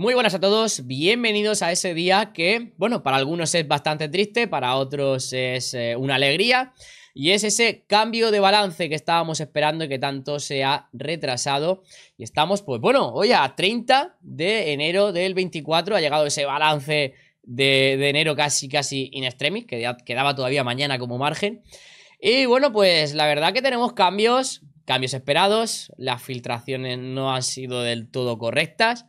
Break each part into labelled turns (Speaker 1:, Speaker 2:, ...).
Speaker 1: Muy buenas a todos, bienvenidos a ese día que, bueno, para algunos es bastante triste, para otros es eh, una alegría, y es ese cambio de balance que estábamos esperando y que tanto se ha retrasado. Y estamos, pues bueno, hoy a 30 de enero del 24 ha llegado ese balance de, enero casi, casi in extremis, que quedaba todavía mañana como margen. Y bueno, pues la verdad que tenemos cambios, cambios esperados, las filtraciones no han sido del todo correctas.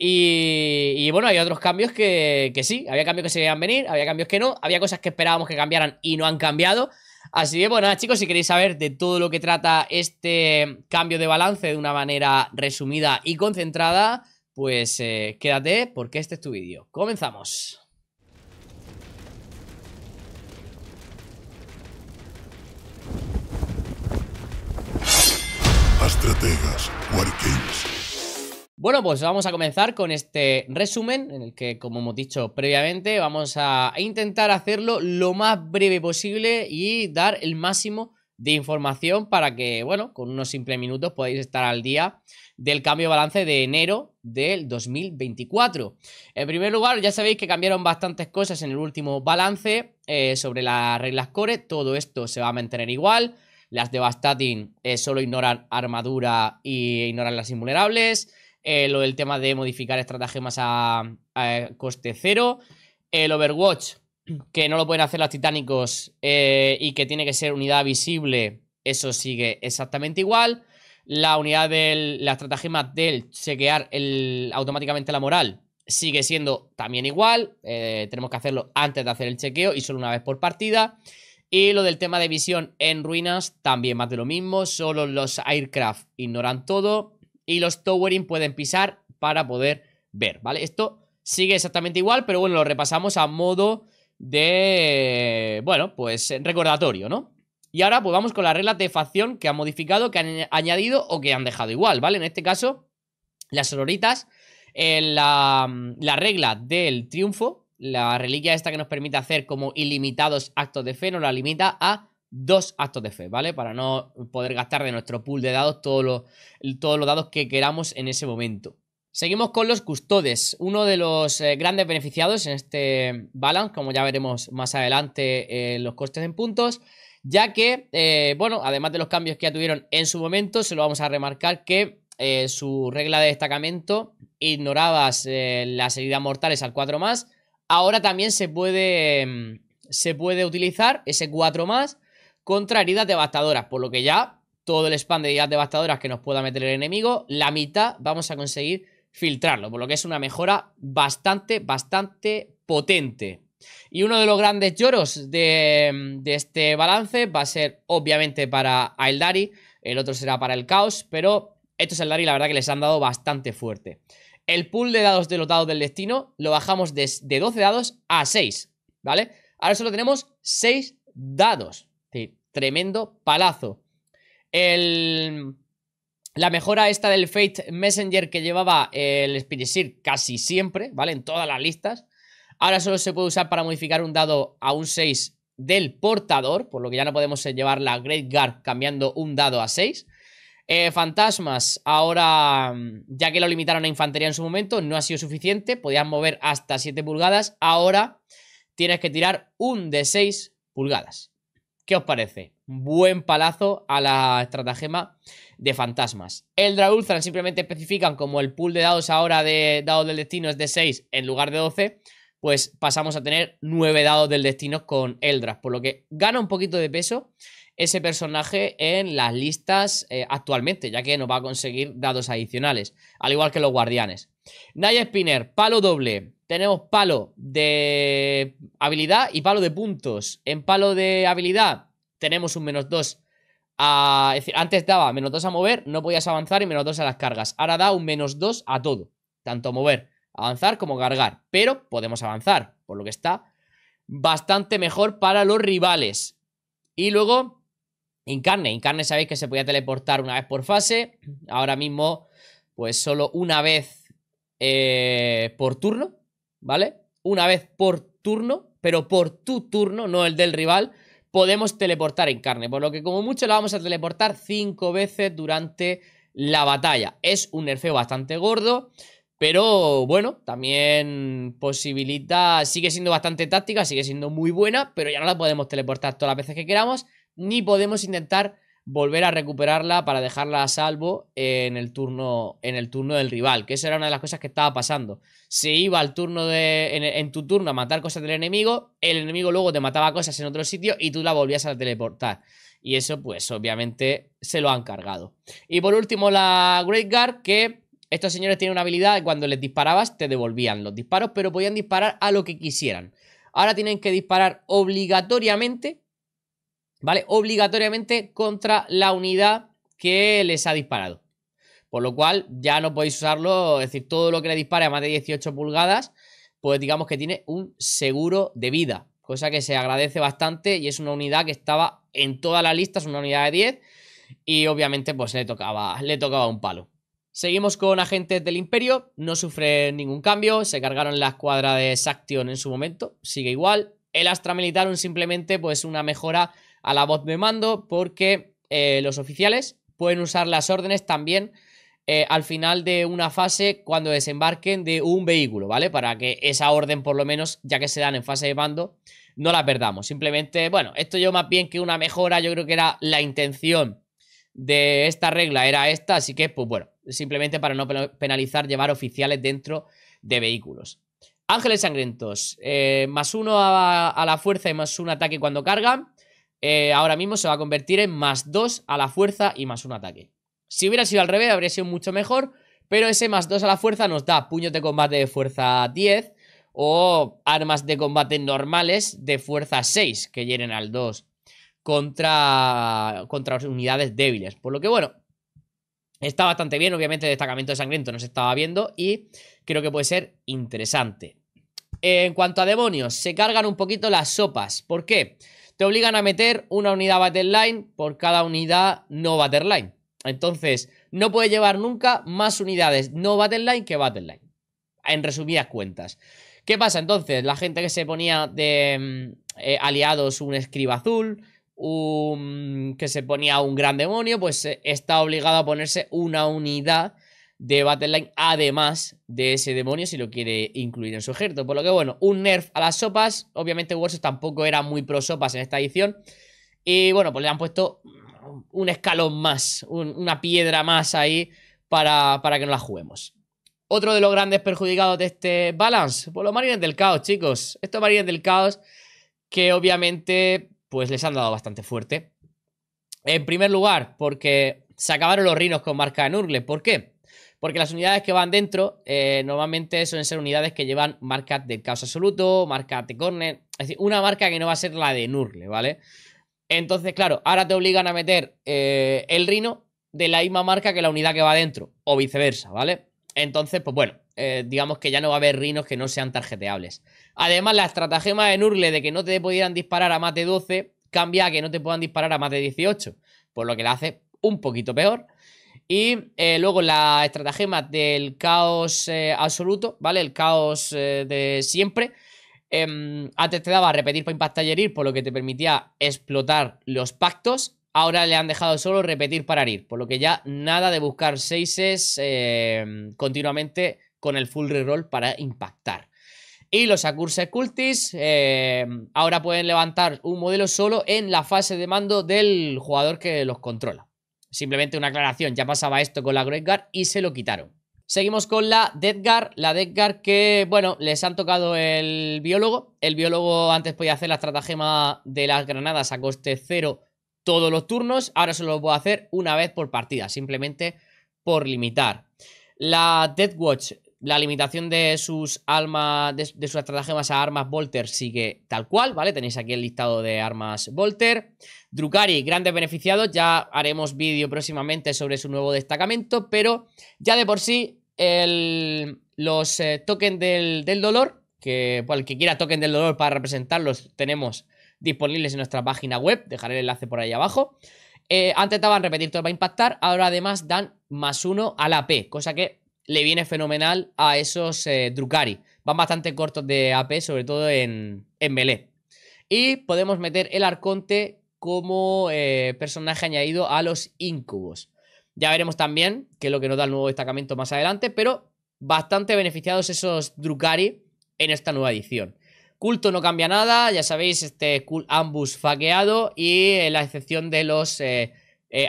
Speaker 1: Y, bueno, hay otros cambios que, sí, había cambios que se iban a venir, había cambios que no, había cosas que esperábamos que cambiaran y no han cambiado. Así que bueno, chicos, si queréis saber de todo lo que trata este cambio de balance de una manera resumida y concentrada, pues eh, quédate porque este es tu vídeo. Comenzamos. Estrategas, bueno, pues vamos a comenzar con este resumen en el que, como hemos dicho previamente, vamos a intentar hacerlo lo más breve posible y dar el máximo de información para que, bueno, con unos simples minutos podáis estar al día del cambio de balance de enero del 2024. En primer lugar, ya sabéis que cambiaron bastantes cosas en el último balance eh, sobre las reglas core, todo esto se va a mantener igual, las devastating eh, solo ignoran armadura e ignoran las invulnerables, eh, lo del tema de modificar estratagemas a, eh, coste cero, el Overwatch, que no lo pueden hacer los titánicos eh, y que tiene que ser unidad visible, eso sigue exactamente igual. La unidad del la estratagema del chequear el, automáticamente la moral sigue siendo también igual. tenemos que hacerlo antes de hacer el chequeo y solo una vez por partida. Y lo del tema de visión en ruinas, también más de lo mismo. Solo los aircraft ignoran todo y los towering pueden pisar para poder ver, ¿vale? Esto sigue exactamente igual, pero bueno, lo repasamos a modo de, bueno, pues recordatorio, ¿no? Y ahora pues vamos con las reglas de facción que han modificado, que han añadido o que han dejado igual, ¿vale? En este caso, las sororitas, eh, la, la regla del triunfo, la reliquia esta que nos permite hacer como ilimitados actos de fe, nos la limita a dos actos de fe, ¿vale? Para no poder gastar de nuestro pool de dados todos los, todos los dados que queramos en ese momento. Seguimos con los custodes, uno de los eh, grandes beneficiados en este balance, como ya veremos más adelante en eh, los costes en puntos, ya que, eh, bueno, además de los cambios que ya tuvieron en su momento, se lo vamos a remarcar que su regla de destacamento ignoraba las heridas mortales al 4 más, ahora también se puede, mm, se puede utilizar ese 4 más contra heridas devastadoras, por lo que ya todo el spam de heridas devastadoras que nos pueda meter el enemigo, la mitad vamos a conseguir filtrarlo, por lo que es una mejora bastante, bastante potente. Y uno de los grandes lloros de, este balance va a ser obviamente para Dari, el otro será para el Caos, pero estos Dari la verdad que les han dado bastante fuerte. El pool de dados de los dados del destino lo bajamos de, de 12 dados a 6, ¿vale? Ahora solo tenemos 6 dados, Tremendo palazo. La mejora esta del Fate Messenger que llevaba el Spirit casi siempre, ¿vale? En todas las listas. Ahora solo se puede usar para modificar un dado a un 6 del portador, por lo que ya no podemos llevar la Great Guard cambiando un dado a 6. Eh, fantasmas, ahora, mm, ya que lo limitaron a infantería en su momento, no ha sido suficiente, Podían mover hasta 7 pulgadas, ahora tienes que tirar un de 6 pulgadas. ¿Qué os parece? Buen palazo a la estratagema de fantasmas. Eldra Draulzan simplemente especifican como el pool de dados ahora de dados del destino es de 6 en lugar de 12, pues pasamos a tener 9 dados del destino con Eldra, por lo que gana un poquito de peso ese personaje en las listas eh, actualmente, ya que nos va a conseguir dados adicionales, al igual que los guardianes. Naya Spinner, palo doble. Tenemos palo de habilidad y palo de puntos. En palo de habilidad tenemos un menos 2 a... Es decir, antes daba menos 2 a mover, no podías avanzar y menos 2 a las cargas. Ahora da un menos 2 a todo, tanto mover, avanzar como cargar. Pero podemos avanzar, por lo que está bastante mejor para los rivales. Y luego, Incarne. Incarne sabéis que se podía teleportar una vez por fase. Ahora mismo, pues solo una vez eh, por turno, ¿vale? Una vez por turno, pero por tu turno, no el del rival podemos teleportar en carne, por lo que como mucho la vamos a teleportar 5 veces durante la batalla. Es un nerfeo bastante gordo, pero bueno, también posibilita, sigue siendo bastante táctica, sigue siendo muy buena, pero ya no la podemos teleportar todas las veces que queramos, ni podemos intentar volver a recuperarla para dejarla a salvo en el turno, en el turno del rival, que eso era una de las cosas que estaba pasando. Se iba al turno de, en, tu turno a matar cosas del enemigo, el enemigo luego te mataba cosas en otro sitio y tú la volvías a teleportar. Y eso, pues, obviamente, se lo han cargado. Y por último, la Great Guard, que estos señores tienen una habilidad cuando les disparabas te devolvían los disparos, pero podían disparar a lo que quisieran. Ahora tienen que disparar obligatoriamente ¿vale? Obligatoriamente contra la unidad que les ha disparado. Por lo cual ya no podéis usarlo, es decir, todo lo que le dispare a más de 18 pulgadas, pues digamos que tiene un seguro de vida, cosa que se agradece bastante y es una unidad que estaba en la lista, es una unidad de 10 y obviamente pues le tocaba, le tocaba un palo. Seguimos con agentes del Imperio, no sufre ningún cambio, se cargaron la escuadra de Saction en su momento, sigue igual. El Astra Militarum simplemente pues una mejora a la voz de mando porque eh, los oficiales pueden usar las órdenes también eh, al final de una fase cuando desembarquen de un vehículo, ¿vale? Para que esa orden por lo menos, ya que se dan en fase de mando, no la perdamos. Simplemente, bueno, esto yo más bien que una mejora, yo creo que era la intención de esta regla, era esta, así que pues bueno, simplemente para no penalizar llevar oficiales dentro de vehículos. Ángeles sangrientos, eh, más uno a, la fuerza y más un ataque cuando cargan. Eh, ahora mismo se va a convertir en más 2 a la fuerza y más un ataque. Si hubiera sido al revés, habría sido mucho mejor, pero ese más 2 a la fuerza nos da puños de combate de fuerza 10 o armas de combate normales de fuerza 6 que llenen al 2 contra, contra unidades débiles. Por lo que bueno, está bastante bien, obviamente el destacamento de sangriento no se estaba viendo y creo que puede ser interesante. En cuanto a demonios, se cargan un poquito las sopas. ¿Por qué? te obligan a meter una unidad Line por cada unidad no Line. Entonces, no puedes llevar nunca más unidades no Line que Line. En resumidas cuentas. ¿Qué pasa entonces? La gente que se ponía de mm, eh, aliados un escriba azul, un, que se ponía un gran demonio, pues eh, está obligado a ponerse una unidad de Battleline, además de ese demonio, si lo quiere incluir en su ejército. Por lo que, bueno, un nerf a las sopas. Obviamente, Warsaw tampoco era muy pro sopas en esta edición. Y bueno, pues le han puesto un escalón más, una piedra más ahí para, que no la juguemos. Otro de los grandes perjudicados de este balance, pues los Marines del Caos, chicos. Estos Marines del Caos que obviamente pues les han dado bastante fuerte. En primer lugar, porque se acabaron los rinos con marca de Nurgle. ¿Por qué? Porque las unidades que van dentro eh, normalmente suelen ser unidades que llevan marcas del caos absoluto, marca de corner, es decir, una marca que no va a ser la de Nurle, ¿vale? Entonces, claro, ahora te obligan a meter eh, el rino de la misma marca que la unidad que va dentro, o viceversa, ¿vale? Entonces, pues bueno, eh, digamos que ya no va a haber rinos que no sean tarjeteables. Además, la estratagema de Nurle de que no te pudieran disparar a más de 12 cambia a que no te puedan disparar a más de 18, por lo que la hace un poquito peor. Y eh, luego la estratagema del caos eh, absoluto, ¿vale? El caos eh, de siempre. Em, antes te daba repetir para impactar y herir, por lo que te permitía explotar los pactos. Ahora le han dejado solo repetir para herir, por lo que ya nada de buscar seises em, continuamente con el full reroll para impactar. Y los Acurses Cultis em, ahora pueden levantar un modelo solo en la fase de mando del jugador que los controla. Simplemente una aclaración, ya pasaba esto con la Great y se lo quitaron. Seguimos con la Guard. la Guard que, bueno, les han tocado el biólogo. El biólogo antes podía hacer la estratagema de las granadas a coste cero todos los turnos, ahora se lo puedo hacer una vez por partida, simplemente por limitar. La Watch... La limitación de sus almas, de, sus estratagemas a armas Volter sigue tal cual, ¿vale? Tenéis aquí el listado de armas Volter. Drukari, grandes beneficiados. Ya haremos vídeo próximamente sobre su nuevo destacamento, pero ya de por sí el, los eh, tokens del, dolor, que cualquiera el que quiera token del dolor para representarlos, tenemos disponibles en nuestra página web. Dejaré el enlace por ahí abajo. Eh, antes estaban repetir todo para impactar, ahora además dan más uno a la P, cosa que le viene fenomenal a esos eh, Drukari. Van bastante cortos de AP, sobre todo en, en melee. Y podemos meter el Arconte como eh, personaje añadido a los Incubos. Ya veremos también qué es lo que nos da el nuevo destacamento más adelante, pero bastante beneficiados esos Drukari en esta nueva edición. Culto no cambia nada, ya sabéis, este cool ambus faqueado y eh, la excepción de los eh,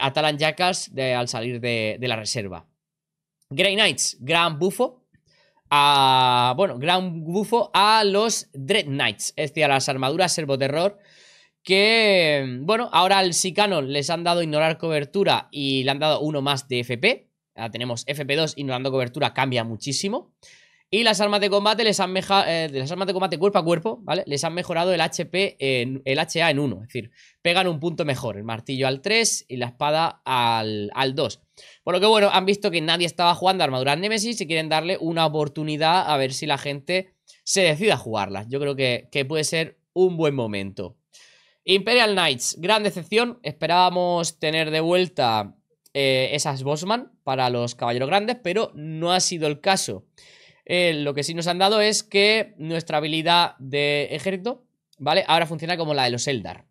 Speaker 1: Atalan al salir de, la reserva. Grey Knights, gran bufo. A, bueno, gran bufo a los Dread Knights, es decir, a las armaduras Servo Terror, Que, bueno, ahora al Sicano les han dado ignorar cobertura y le han dado uno más de FP. Ahora tenemos FP2 ignorando cobertura, cambia muchísimo. Y las armas de combate les han eh, las armas de combate cuerpo a cuerpo, ¿vale? Les han mejorado el HP, en, el HA en uno es decir, pegan un punto mejor, el martillo al 3 y la espada al, al 2. Por lo que bueno, han visto que nadie estaba jugando armadura Nemesis y quieren darle una oportunidad a ver si la gente se decida a jugarla Yo creo que, puede ser un buen momento. Imperial Knights, gran decepción. Esperábamos tener de vuelta eh, esas bossman para los caballeros grandes, pero no ha sido el caso. Eh, lo que sí nos han dado es que nuestra habilidad de ejército, ¿vale? Ahora funciona como la de los Eldar.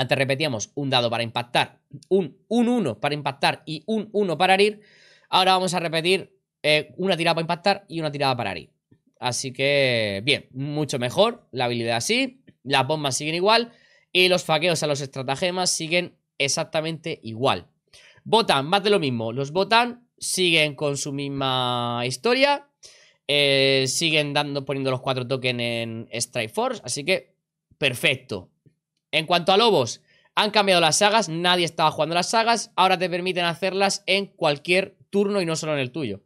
Speaker 1: Antes repetíamos un dado para impactar, un 1 para impactar y un 1 para arir. Ahora vamos a repetir eh, una tirada para impactar y una tirada para arir. Así que, bien, mucho mejor. La habilidad así, las bombas siguen igual y los faqueos a los estratagemas siguen exactamente igual. Botan, más de lo mismo. Los botan siguen con su misma historia. Eh, siguen dando, poniendo los cuatro tokens en Strike Force. Así que, perfecto. En cuanto a lobos, han cambiado las sagas, nadie estaba jugando las sagas, ahora te permiten hacerlas en cualquier turno y no solo en el tuyo.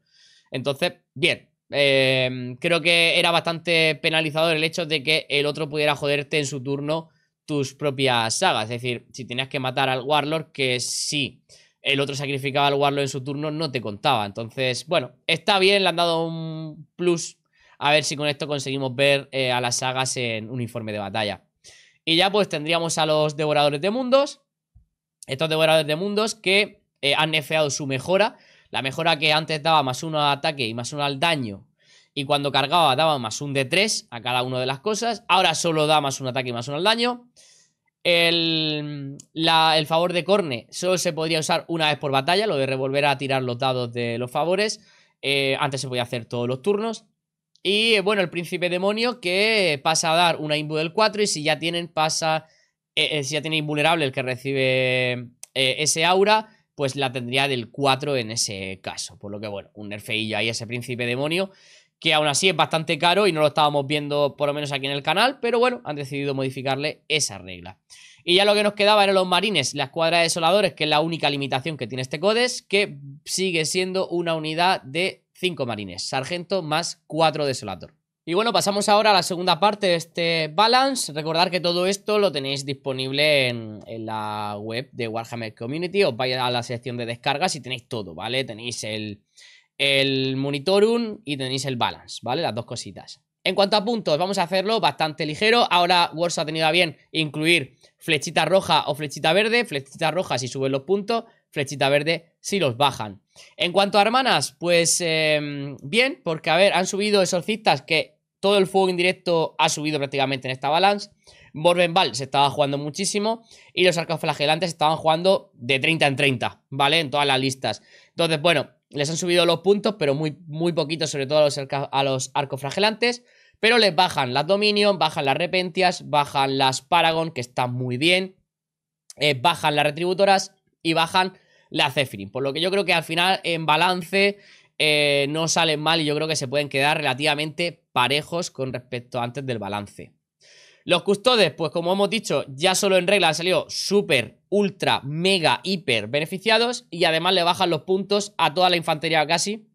Speaker 1: Entonces, bien, em, creo que era bastante penalizador el hecho de que el otro pudiera joderte en su turno tus propias sagas. Es decir, si tenías que matar al Warlord, que si el otro sacrificaba al Warlord en su turno, no te contaba. Entonces, bueno, está bien, le han dado un plus. A ver si con esto conseguimos ver eh, a las sagas en uniforme de batalla. Y ya pues tendríamos a los devoradores de mundos. Estos devoradores de mundos que eh, han nefeado su mejora. La mejora que antes daba más uno al ataque y más uno al daño. Y cuando cargaba daba más un de 3 a cada una de las cosas. Ahora solo da más un ataque y más uno al daño. El, favor de Corne solo se podría usar una vez por batalla. Lo de revolver a tirar los dados de los favores. Eh, antes se podía hacer todos los turnos. Y bueno, el príncipe demonio que pasa a dar una imbu del 4 y si ya tienen, pasa, eh, eh, si ya tiene invulnerable el que recibe eh, ese aura, pues la tendría del 4 en ese caso. Por lo que bueno, un nerfeillo ahí ese príncipe demonio que aún así es bastante caro y no lo estábamos viendo por lo menos aquí en el canal, pero bueno, han decidido modificarle esa regla. Y ya lo que nos quedaba eran los marines, la escuadra de desoladores, que es la única limitación que tiene este codes, que sigue siendo una unidad de 5 marines, sargento más 4 desolator. Y bueno, pasamos ahora a la segunda parte de este balance. Recordar que todo esto lo tenéis disponible en, la web de Warhammer Community. Os vais a la sección de descargas y tenéis todo, ¿vale? Tenéis el, el monitorum y tenéis el balance, ¿vale? Las dos cositas. En cuanto a puntos, vamos a hacerlo bastante ligero. Ahora Wars ha tenido a bien incluir flechita roja o flechita verde. Flechita roja si suben los puntos, flechita verde si los bajan. En cuanto a hermanas, pues em, bien, porque a ver, han subido exorcistas que todo el fuego indirecto ha subido prácticamente en esta balance. Borbenval se estaba jugando muchísimo y los arcos flagelantes estaban jugando de 30 en 30, ¿vale? En todas las listas. Entonces, bueno, les han subido los puntos, pero muy, muy poquito, sobre todo a los, a los arcos flagelantes. Pero les bajan las Dominion, bajan las Repentias, bajan las Paragon, que están muy bien. Eh, bajan las Retributoras y bajan la Zephyrin. Por lo que yo creo que al final en balance eh, no salen mal y yo creo que se pueden quedar relativamente parejos con respecto a antes del balance. Los custodes, pues como hemos dicho, ya solo en regla han salido súper, ultra, mega, hiper beneficiados y además le bajan los puntos a toda la infantería casi,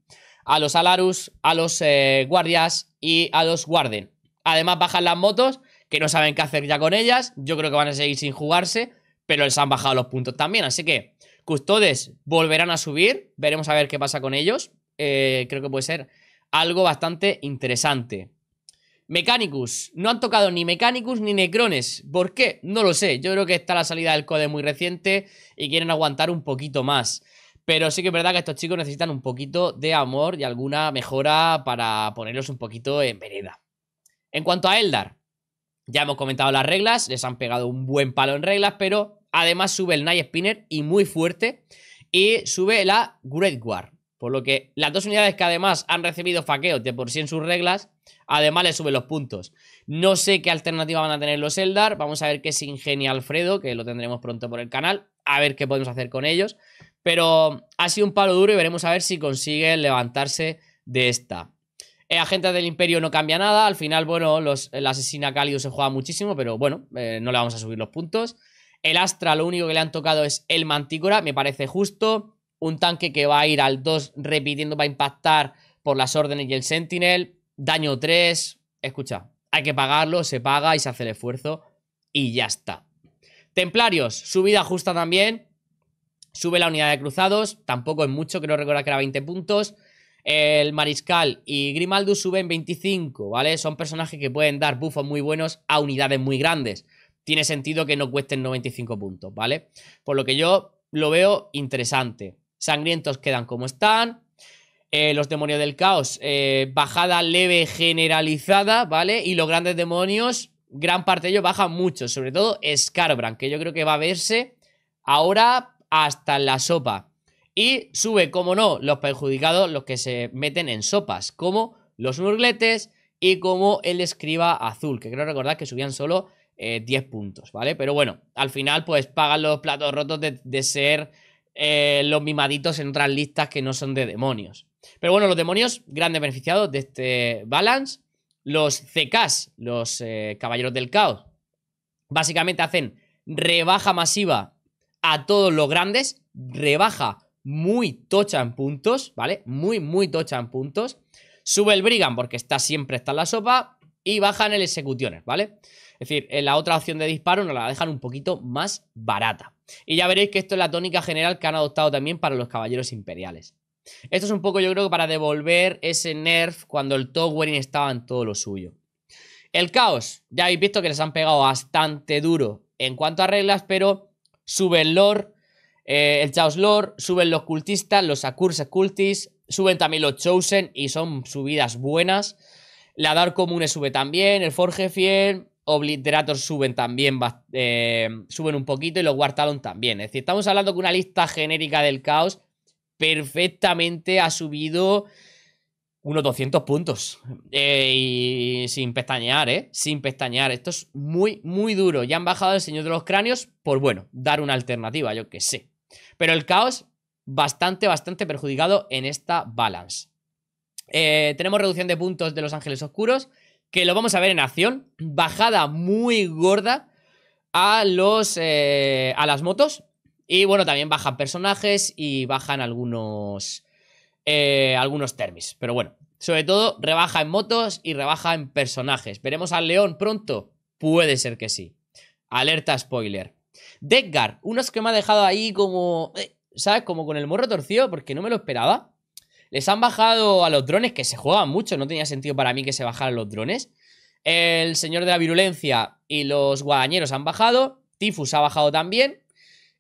Speaker 1: a los alarus, a los eh, guardias y a los guarden. Además bajan las motos, que no saben qué hacer ya con ellas, yo creo que van a seguir sin jugarse, pero les han bajado los puntos también, así que Custodes volverán a subir. Veremos a ver qué pasa con ellos. Eh, creo que puede ser algo bastante interesante. Mechanicus. No han tocado ni Mechanicus ni Necrones. ¿Por qué? No lo sé. Yo creo que está la salida del code muy reciente y quieren aguantar un poquito más. Pero sí que es verdad que estos chicos necesitan un poquito de amor y alguna mejora para ponerlos un poquito en vereda. En cuanto a Eldar, ya hemos comentado las reglas, les han pegado un buen palo en reglas, pero Además sube el Night Spinner y muy fuerte. Y sube la Great War. Por lo que las dos unidades que además han recibido faqueos de por sí en sus reglas, además le suben los puntos. No sé qué alternativa van a tener los Eldar. Vamos a ver qué es ingenia Alfredo, que lo tendremos pronto por el canal. A ver qué podemos hacer con ellos. Pero ha sido un palo duro y veremos a ver si consigue levantarse de esta. El eh, agentes del Imperio no cambia nada. Al final, bueno, los, el asesina Calio se juega muchísimo, pero bueno, eh, no le vamos a subir los puntos. El Astra lo único que le han tocado es el Mantícora, me parece justo. Un tanque que va a ir al 2 repitiendo va a impactar por las órdenes y el Sentinel. Daño 3. Escucha, hay que pagarlo, se paga y se hace el esfuerzo y ya está. Templarios, subida justa también. Sube la unidad de cruzados, tampoco es mucho, creo recordar que era 20 puntos. El Mariscal y Grimaldu suben 25, ¿vale? Son personajes que pueden dar buffos muy buenos a unidades muy grandes tiene sentido que no cuesten 95 puntos, ¿vale? Por lo que yo lo veo interesante. Sangrientos quedan como están. Eh, los demonios del caos, eh, bajada leve generalizada, ¿vale? Y los grandes demonios, gran parte de ellos bajan mucho, sobre todo Scarbrand, que yo creo que va a verse ahora hasta la sopa. Y sube, como no, los perjudicados, los que se meten en sopas, como los murgletes y como el escriba azul, que creo recordar que subían solo 10 eh, puntos, ¿vale? Pero bueno, al final pues pagan los platos rotos de, ser eh, los mimaditos en otras listas que no son de demonios. Pero bueno, los demonios, grandes beneficiados de este balance. Los CKs, los eh, caballeros del caos, básicamente hacen rebaja masiva a todos los grandes, rebaja muy tocha en puntos, ¿vale? Muy, muy tocha en puntos. Sube el Brigan porque está siempre está en la sopa y bajan el Executioner, ¿vale? Es decir, eh, la otra opción de disparo nos la dejan un poquito más barata. Y ya veréis que esto es la tónica general que han adoptado también para los caballeros imperiales. Esto es un poco, yo creo, para devolver ese nerf cuando el Towering estaba en todo lo suyo. El caos, ya habéis visto que les han pegado bastante duro en cuanto a reglas, pero sube el lore, eh, el Chaos Lord, suben los cultistas, los Accursed cultis suben también los Chosen y son subidas buenas. La Dark Comune sube también, el Forge Fiel, Obliterator suben también, eh, suben un poquito y los War también. Es decir, estamos hablando que una lista genérica del caos perfectamente ha subido unos 200 puntos. Eh, y sin pestañear, ¿eh? Sin pestañear. Esto es muy, muy duro. Ya han bajado el Señor de los Cráneos por, bueno, dar una alternativa, yo que sé. Pero el caos, bastante, bastante perjudicado en esta balance. Eh, tenemos reducción de puntos de los Ángeles Oscuros que lo vamos a ver en acción. Bajada muy gorda a, los, eh, a las motos. Y bueno, también bajan personajes y bajan algunos, eh, algunos termis. Pero bueno, sobre todo rebaja en motos y rebaja en personajes. ¿Veremos al león pronto? Puede ser que sí. Alerta spoiler. Edgar unos que me ha dejado ahí como... Eh, ¿Sabes? Como con el morro torcido porque no me lo esperaba. Les han bajado a los drones, que se juegan mucho, no tenía sentido para mí que se bajaran los drones. El señor de la virulencia y los guadañeros han bajado. Tifus ha bajado también.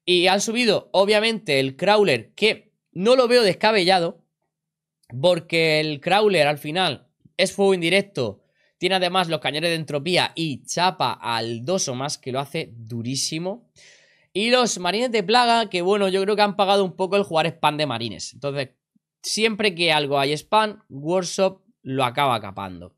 Speaker 1: Y han subido, obviamente, el crawler, que no lo veo descabellado, porque el crawler al final es fuego indirecto. Tiene además los cañones de entropía y chapa al dos o más, que lo hace durísimo. Y los marines de plaga, que bueno, yo creo que han pagado un poco el jugar spam de marines. Entonces, Siempre que algo hay spam, Workshop lo acaba capando.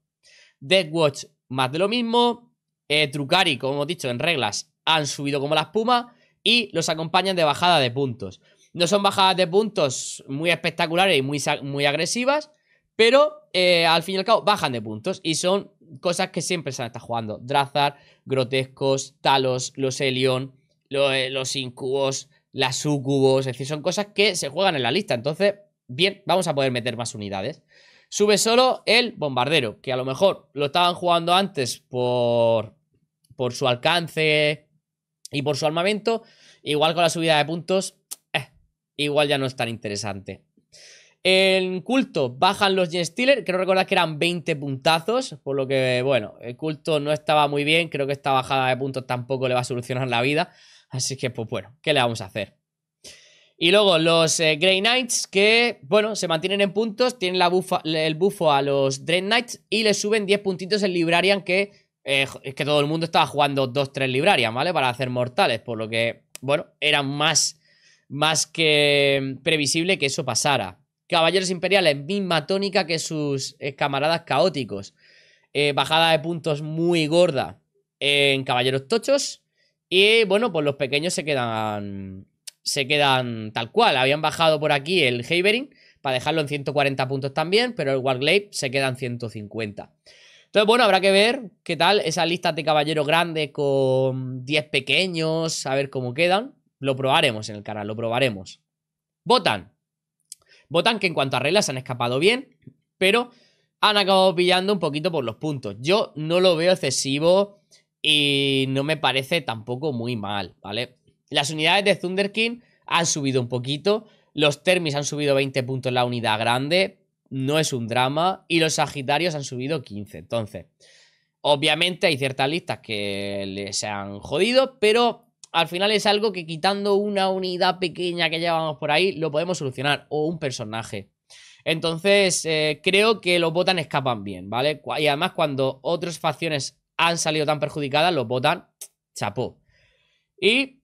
Speaker 1: Deathwatch, más de lo mismo. Eh, Trucari, como hemos dicho, en reglas han subido como la espuma. Y los acompañan de bajada de puntos. No son bajadas de puntos muy espectaculares y muy, muy agresivas. Pero eh, al fin y al cabo bajan de puntos. Y son cosas que siempre se han estado jugando. Drazar, Grotescos, Talos, los Elion, los, eh, los Incubos, las Sucubos. Es decir, son cosas que se juegan en la lista. Entonces, bien, vamos a poder meter más unidades. Sube solo el bombardero, que a lo mejor lo estaban jugando antes por, por su alcance y por su armamento. Igual con la subida de puntos, eh, igual ya no es tan interesante. En culto bajan los Gen Stealer. Creo recordar que eran 20 puntazos. Por lo que, bueno, el culto no estaba muy bien. Creo que esta bajada de puntos tampoco le va a solucionar la vida. Así que, pues bueno, ¿qué le vamos a hacer? Y luego los eh, Grey Knights que, bueno, se mantienen en puntos, tienen la el bufo a los Dread Knights y le suben 10 puntitos en Librarian que eh, que todo el mundo estaba jugando 2-3 Librarian, ¿vale? Para hacer mortales, por lo que, bueno, era más, más que previsible que eso pasara. Caballeros Imperiales, misma tónica que sus eh, camaradas caóticos. bajada de puntos muy gorda en Caballeros Tochos. Y bueno, pues los pequeños se quedan se quedan tal cual. Habían bajado por aquí el Havering para dejarlo en 140 puntos también, pero el Warglaive se queda en 150. Entonces, bueno, habrá que ver qué tal esa lista de caballeros grandes con 10 pequeños, a ver cómo quedan. Lo probaremos en el canal, lo probaremos. Votan. Votan que en cuanto a reglas han escapado bien, pero han acabado pillando un poquito por los puntos. Yo no lo veo excesivo y no me parece tampoco muy mal, ¿vale? Las unidades de Thunder King han subido un poquito. Los Termis han subido 20 puntos la unidad grande. No es un drama. Y los Sagitarios han subido 15. Entonces, obviamente hay ciertas listas que les han jodido, pero al final es algo que quitando una unidad pequeña que llevamos por ahí, lo podemos solucionar. O un personaje. Entonces, eh, creo que los botan escapan bien, ¿vale? Y además, cuando otras facciones han salido tan perjudicadas, los botan chapó. Y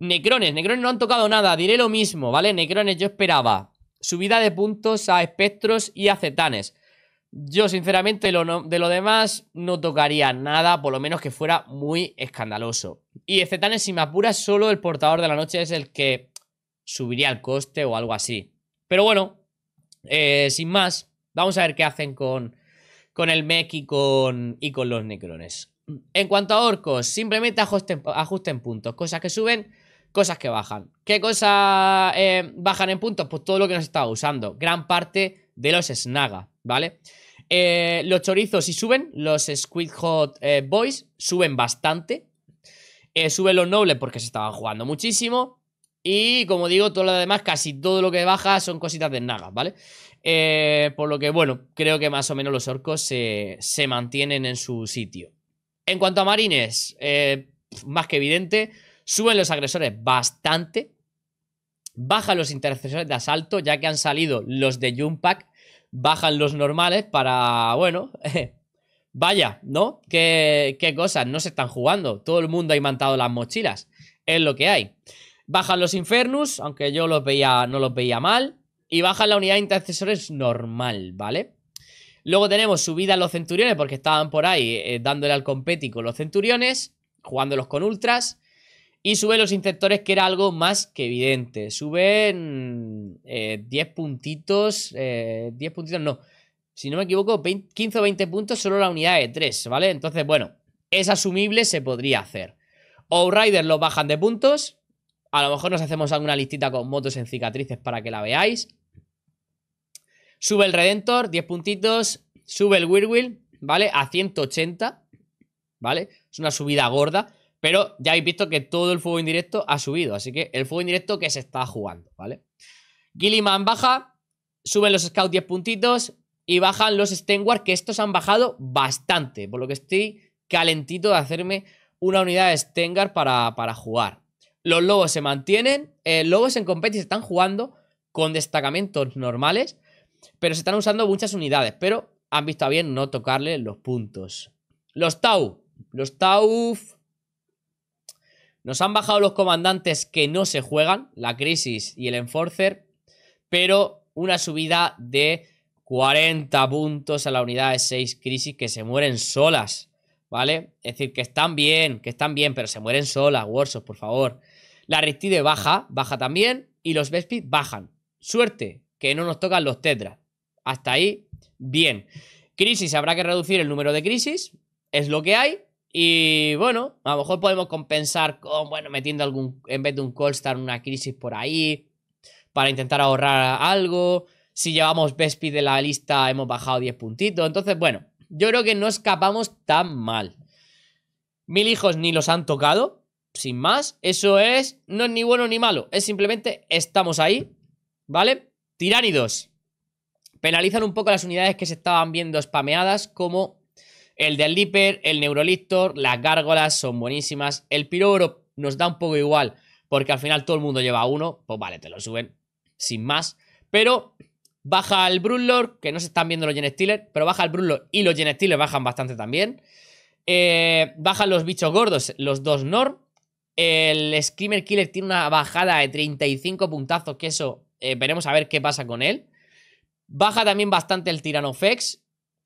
Speaker 1: Necrones, Necrones no han tocado nada, diré lo mismo, ¿vale? Necrones yo esperaba subida de puntos a espectros y a cetanes. Yo, sinceramente, de lo demás no tocaría nada, por lo menos que fuera muy escandaloso. Y Cetanes, si me apuras, solo el portador de la noche es el que subiría el coste o algo así. Pero bueno, eh, sin más, vamos a ver qué hacen con, con el mech y con, y con los necrones. En cuanto a orcos, simplemente ajusten puntos, cosas que suben cosas que bajan. ¿Qué cosas eh, bajan en puntos? Pues todo lo que nos estaba usando. Gran parte de los snaga, ¿vale? Eh, los chorizos sí suben, los Squid Hot eh, Boys suben bastante. suben los nobles porque se estaban jugando muchísimo. Y como digo, todo lo demás, casi todo lo que baja son cositas de snaga, ¿vale? por lo que, bueno, creo que más o menos los orcos se, se mantienen en su sitio. En cuanto a marines, más que evidente, Suben los agresores bastante. Bajan los intercesores de asalto, ya que han salido los de Pack. Bajan los normales para, bueno, vaya, ¿no? ¿Qué, ¿Qué, cosas? No se están jugando. Todo el mundo ha imantado las mochilas. Es lo que hay. Bajan los Infernus, aunque yo los veía, no los veía mal. Y bajan la unidad de intercesores normal, ¿vale? Luego tenemos subida a los centuriones, porque estaban por ahí eh, dándole al compético los centuriones, jugándolos con ultras. Y sube los insectores que era algo más que evidente. Suben 10 eh, puntitos. 10 eh, puntitos, no. Si no me equivoco, 15 o 20 puntos solo la unidad de 3, ¿vale? Entonces, bueno, es asumible, se podría hacer. Outriders los bajan de puntos. A lo mejor nos hacemos alguna listita con motos en cicatrices para que la veáis. Sube el Redentor, 10 puntitos. Sube el Whirlwind, ¿vale? A 180, ¿vale? Es una subida gorda. Pero ya habéis visto que todo el fuego indirecto ha subido, así que el fuego indirecto que se está jugando, ¿vale? Gilliman baja, suben los Scouts 10 puntitos y bajan los Stenward, que estos han bajado bastante, por lo que estoy calentito de hacerme una unidad de Stengar para, jugar. Los lobos se mantienen, eh, lobos en competi se están jugando con destacamentos normales, pero se están usando muchas unidades, pero han visto a bien no tocarle los puntos. Los Tau, los Tau... Nos han bajado los comandantes que no se juegan, la crisis y el enforcer, pero una subida de 40 puntos a la unidad de 6 crisis que se mueren solas, ¿vale? Es decir, que están bien, que están bien, pero se mueren solas, Warsaw, por favor. La Ristide baja, baja también, y los vespid bajan. Suerte, que no nos tocan los Tetras. Hasta ahí, bien. Crisis, habrá que reducir el número de crisis, es lo que hay, y bueno, a lo mejor podemos compensar con, bueno, metiendo algún, en vez de un Colstar, una crisis por ahí, para intentar ahorrar algo. Si llevamos Vespi de la lista, hemos bajado 10 puntitos. Entonces, bueno, yo creo que no escapamos tan mal. Mil hijos ni los han tocado, sin más. Eso es, no es ni bueno ni malo, es simplemente estamos ahí, ¿vale? Tiránidos. Penalizan un poco las unidades que se estaban viendo spameadas, como el del Leaper, el Neurolictor, las gárgolas son buenísimas. El Piróboro nos da un poco igual, porque al final todo el mundo lleva uno. Pues vale, te lo suben sin más. Pero baja el Brunlord, que no se están viendo los Gen pero baja el Brunlord y los Gen bajan bastante también. Eh, bajan los bichos gordos, los dos Nor. El Screamer Killer tiene una bajada de 35 puntazos, que eso eh, veremos a ver qué pasa con él. Baja también bastante el Tiranofex.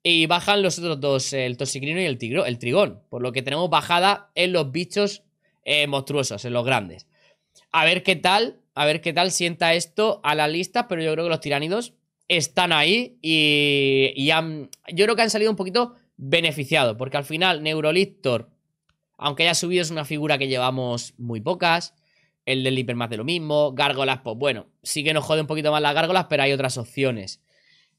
Speaker 1: Y bajan los otros dos, el toxicrino y el, tigro, el trigón. Por lo que tenemos bajada en los bichos eh, monstruosos, en los grandes. A ver qué tal, a ver qué tal sienta esto a la lista, pero yo creo que los tiránidos están ahí y, han, yo creo que han salido un poquito beneficiados, porque al final Neurolictor, aunque haya subido, es una figura que llevamos muy pocas. El del hiper más de lo mismo. Gárgolas, pues bueno, sí que nos jode un poquito más las gárgolas, pero hay otras opciones.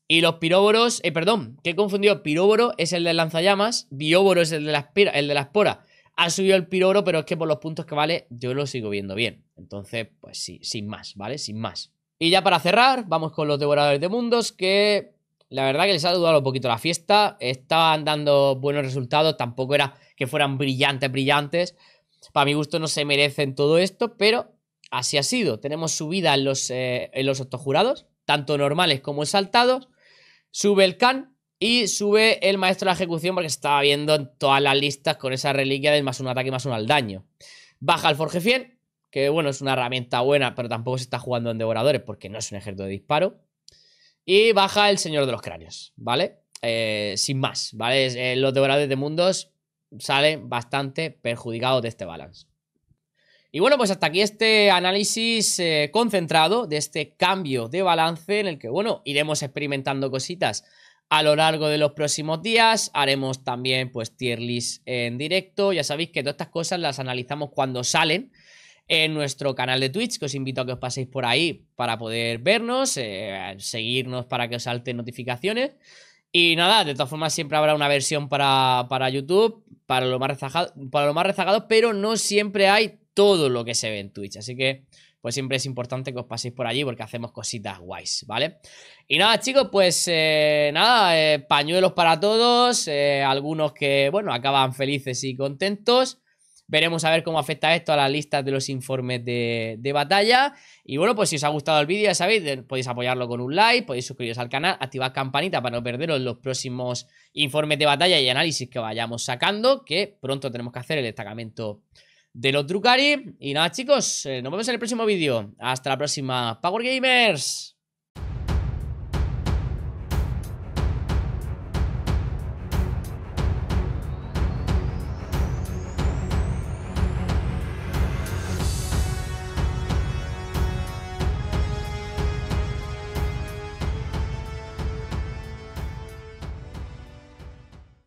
Speaker 1: Y los piróboros, eh, perdón, que he confundido. Piróboro es el de lanzallamas, bióboro es el de el de la espora. Ha subido el piróboro, pero es que por los puntos que vale, yo lo sigo viendo bien. Entonces, pues sí, sin más, ¿vale? Sin más. Y ya para cerrar, vamos con los devoradores de mundos, que la verdad que les ha dudado un poquito la fiesta. Estaban dando buenos resultados, tampoco era que fueran brillantes, brillantes. Para mi gusto no se merecen todo esto, pero así ha sido. Tenemos subida en los, eh, en los octojurados, tanto normales como saltados. Sube el Khan y sube el maestro de la ejecución porque se estaba viendo en todas las listas con esa reliquia de más un ataque más un al daño. Baja el Forge 100, que bueno, es una herramienta buena, pero tampoco se está jugando en devoradores porque no es un ejército de disparo. Y baja el Señor de los Cráneos, ¿vale? Eh, sin más, ¿vale? Eh, los devoradores de mundos salen bastante perjudicados de este balance. Y bueno, pues hasta aquí este análisis eh, concentrado de este cambio de balance en el que, bueno, iremos experimentando cositas a lo largo de los próximos días. Haremos también pues tier list en directo. Ya sabéis que todas estas cosas las analizamos cuando salen en nuestro canal de Twitch, que os invito a que os paséis por ahí para poder vernos, eh, seguirnos para que os salten notificaciones. Y nada, de todas formas siempre habrá una versión para, YouTube, para lo, más rezagado, para lo más rezagado, pero no siempre hay todo lo que se ve en Twitch. Así que, pues siempre es importante que os paséis por allí porque hacemos cositas guays, ¿vale? Y nada, chicos, pues eh, nada, eh, pañuelos para todos, eh, algunos que, bueno, acaban felices y contentos. Veremos a ver cómo afecta esto a las listas de los informes de, de batalla. Y bueno, pues si os ha gustado el vídeo, ya sabéis, podéis apoyarlo con un like, podéis suscribiros al canal, activar campanita para no perderos los próximos informes de batalla y análisis que vayamos sacando, que pronto tenemos que hacer el destacamento de los Drukari. Y nada, chicos, eh, nos vemos en el próximo vídeo. Hasta la próxima, Power Gamers.